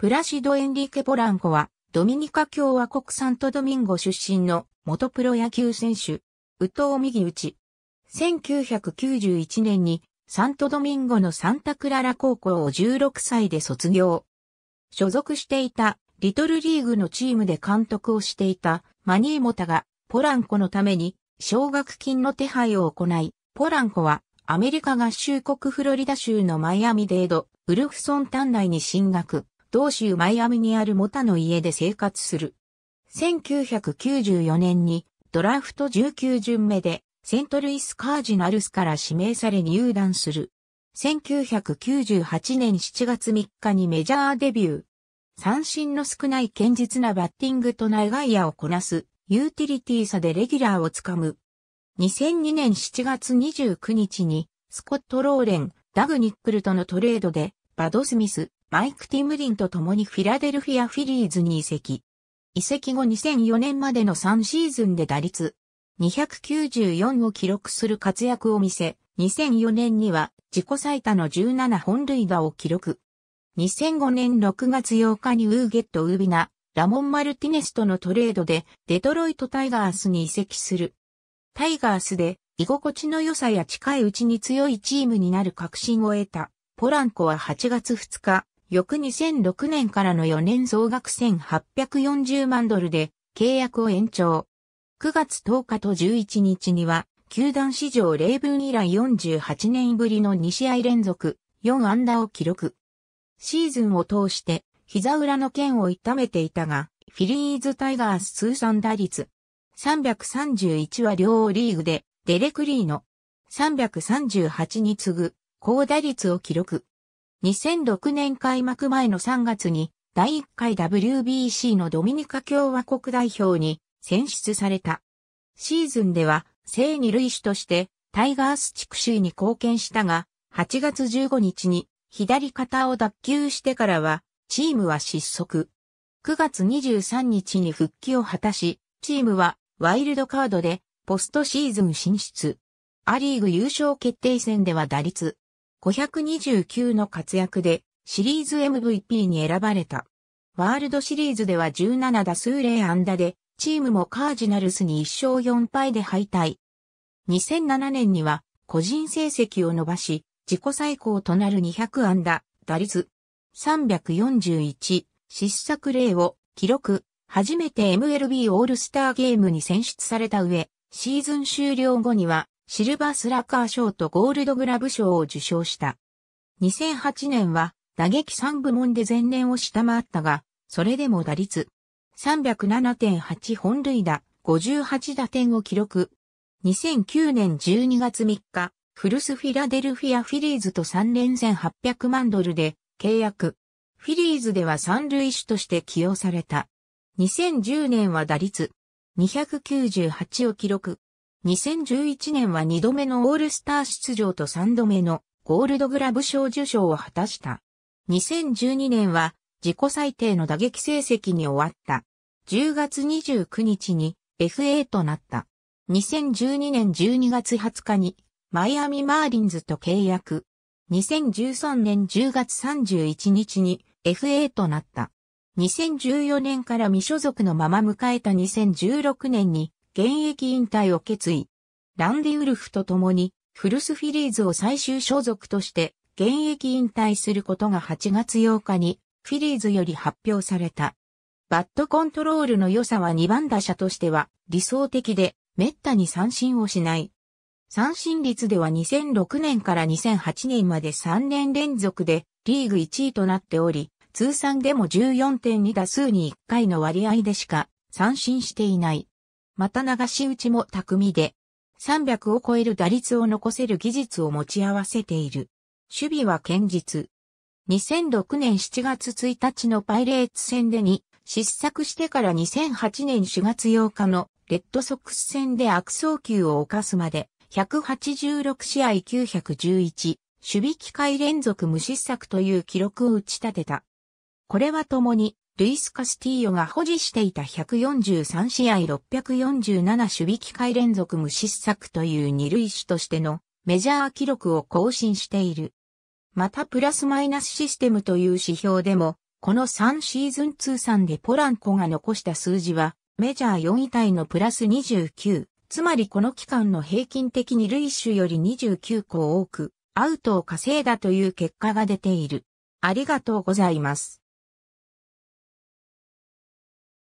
プラシド・エンリケ・ポランコは、ドミニカ共和国サントドミンゴ出身の元プロ野球選手、ウミギ右チ。1991年にサントドミンゴのサンタクララ高校を16歳で卒業。所属していたリトルリーグのチームで監督をしていたマニーモタがポランコのために奨学金の手配を行い、ポランコはアメリカ合衆国フロリダ州のマイアミデード、ウルフソン短大に進学。同州マイアミにあるモタの家で生活する。1994年にドラフト19巡目でセントルイスカージナルスから指名され入団する。1998年7月3日にメジャーデビュー。三振の少ない堅実なバッティングと長い矢をこなす、ユーティリティ差でレギュラーをつかむ。2002年7月29日に、スコット・ローレン、ダグ・ニックルとのトレードで、バド・スミス、マイク・ティムリンと共にフィラデルフィア・フィリーズに移籍。移籍後2004年までの3シーズンで打率294を記録する活躍を見せ、2004年には自己最多の17本塁打を記録。2005年6月8日にウーゲット・ウービナ、ラモン・マルティネスとのトレードでデトロイト・タイガースに移籍する。タイガースで居心地の良さや近いうちに強いチームになる確信を得た。ポランコは8月2日、翌2006年からの4年総額1840万ドルで契約を延長。9月10日と11日には、球団史上例文以来48年ぶりの2試合連続4安打を記録。シーズンを通して膝裏の剣を痛めていたが、フィリーズタイガース通算打率331は両リーグでデレクリーの338に次ぐ高打率を記録。2006年開幕前の3月に第1回 WBC のドミニカ共和国代表に選出された。シーズンでは、正二類種としてタイガース地区首位に貢献したが、8月15日に左肩を脱臼してからは、チームは失速。9月23日に復帰を果たし、チームはワイルドカードでポストシーズン進出。アリーグ優勝決定戦では打率529の活躍でシリーズ MVP に選ばれた。ワールドシリーズでは17打数0安打で、チームもカージナルスに1勝4敗で敗退。2007年には個人成績を伸ばし、自己最高となる200安打、打率341、失策例を記録、初めて MLB オールスターゲームに選出された上、シーズン終了後にはシルバースラッカー賞とゴールドグラブ賞を受賞した。2008年は打撃3部門で前年を下回ったが、それでも打率307.8本塁打、58打点を記録。2009年12月3日、フルスフィラデルフィアフィリーズと3連戦800万ドルで契約。フィリーズでは三塁手として起用された。2010年は打率298を記録。2011年は2度目のオールスター出場と3度目のゴールドグラブ賞受賞を果たした。2012年は自己最低の打撃成績に終わった。10月29日に FA となった。2012年12月20日にマイアミマーリンズと契約。2013年10月31日に FA となった。2014年から未所属のまま迎えた2016年に現役引退を決意。ランディ・ウルフと共に、フルスフィリーズを最終所属として、現役引退することが8月8日に、フィリーズより発表された。バットコントロールの良さは2番打者としては理想的で、滅多に三振をしない。三振率では2006年から2008年まで3年連続でリーグ1位となっており、通算でも14.2打数に1回の割合でしか三振していない。また流し打ちも巧みで、300を超える打率を残せる技術を持ち合わせている。守備は堅実。2006年7月1日のパイレーツ戦でに失策してから2008年4月8日のレッドソックス戦で悪送球を犯すまで186試合911守備機会連続無失策という記録を打ち立てた。これは共にルイス・カスティーヨが保持していた143試合647守備機会連続無失策という二塁手としてのメジャー記録を更新している。またプラスマイナスシステムという指標でも、この3シーズン通算でポランコが残した数字は、メジャー4位タイのプラス29、つまりこの期間の平均的に類種より29個多く、アウトを稼いだという結果が出ている。ありがとうございます。